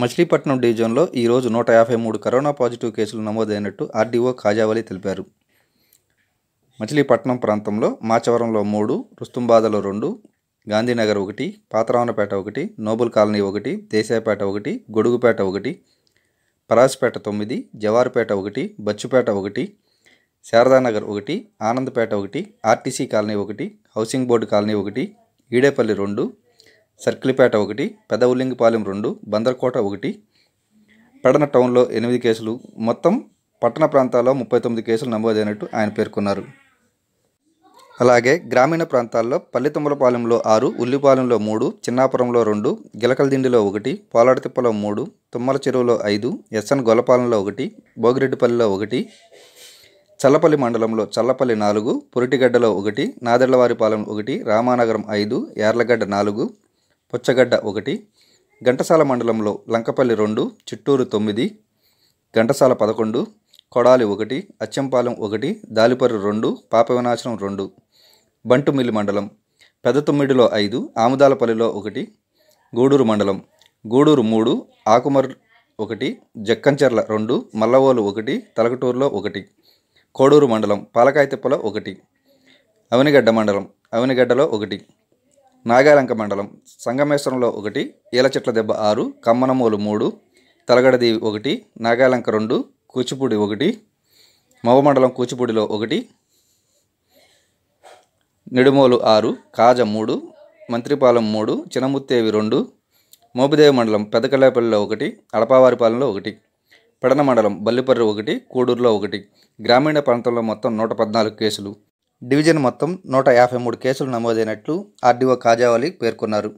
మచిలీపట్నం డివిజన్లో ఈరోజు నూట యాభై మూడు కరోనా పాజిటివ్ కేసులు నమోదైనట్టు ఆర్డీఓ ఖాజావలి తెలిపారు మచిలీపట్నం ప్రాంతంలో మాచవరంలో మూడు రుస్తుంబాదలో రెండు గాంధీనగర్ ఒకటి పాతరావనపేట ఒకటి నోబుల్ కాలనీ ఒకటి దేశాయపేట ఒకటి గొడుగుపేట ఒకటి పరాసిపేట తొమ్మిది జవారుపేట ఒకటి బచ్చుపేట ఒకటి శారదానగర్ ఒకటి ఆనందపేట ఒకటి ఆర్టీసీ కాలనీ ఒకటి హౌసింగ్ బోర్డు కాలనీ ఒకటి ఈడేపల్లి రెండు సర్కిల్పేట ఒకటి ఉల్లింగిపాలెం రెండు బందర్కోట ఒకటి పెడన టౌన్లో ఎనిమిది కేసులు మొత్తం పట్టణ ప్రాంతాల్లో ముప్పై తొమ్మిది కేసులు నమోదైనట్టు ఆయన పేర్కొన్నారు అలాగే గ్రామీణ ప్రాంతాల్లో పల్లెతుమ్మలపాలెంలో ఆరు ఉల్లిపాలెంలో మూడు చిన్నాపురంలో రెండు గిలకలదిండిలో ఒకటి పోలాడతిప్పలో మూడు తుమ్మల చెరువులో ఐదు ఎస్ఎన్ గొల్లపాలెంలో ఒకటి భోగిరెడ్డిపల్లిలో ఒకటి చల్లపల్లి మండలంలో చల్లపల్లి నాలుగు పురిటిగడ్డలో ఒకటి నాదెళ్లవారిపాలెం ఒకటి రామానగరం ఐదు యార్లగడ్డ నాలుగు పుచ్చగడ్డ ఒకటి ఘంటసాల మండలంలో లంకపల్లి రెండు చిట్టూరు తొమ్మిది ఘంటసాల పదకొండు కొడాలి ఒకటి అచ్చంపాలెం ఒకటి దాలిపర్రు రెండు పాప వినాశనం రెండు బంటుమిల్లి మండలం పెద్ద తొమ్మిదిలో ఐదు ఆముదాలపల్లిలో ఒకటి గూడూరు మండలం గూడూరు మూడు ఆకుమర్ ఒకటి జక్కంచెర్ల రెండు మల్లవోలు ఒకటి తలకటూరులో ఒకటి కోడూరు మండలం పాలకాయతిప్పలో ఒకటి అవినిగడ్డ మండలం అవినిగడ్డలో ఒకటి నాగాలంక మండలం సంగమేశ్వరంలో ఒకటి ఏలచెట్ల దెబ్బ ఆరు కమ్మనమూలు మూడు తలగడదేవి ఒకటి నాగాలంక రెండు కూచిపూడి ఒకటి మండలం కూచిపూడిలో ఒకటి నిడుమోలు ఆరు కాజ మూడు మంత్రిపాలెం మూడు చినముత్తేవి రెండు మోపిదేవి మండలం పెదకల్లాపల్లిలో ఒకటి అడపావారిపాలెంలో ఒకటి పెడన మండలం బల్లిపర్రు ఒకటి కూడూరులో ఒకటి గ్రామీణ ప్రాంతంలో మొత్తం నూట పద్నాలుగు కేసులు డివిజన్ మొత్తం నూట యాభై మూడు కేసులు నమోదైనట్లు ఆర్డీఓ కాజావలి పేర్కొన్నారు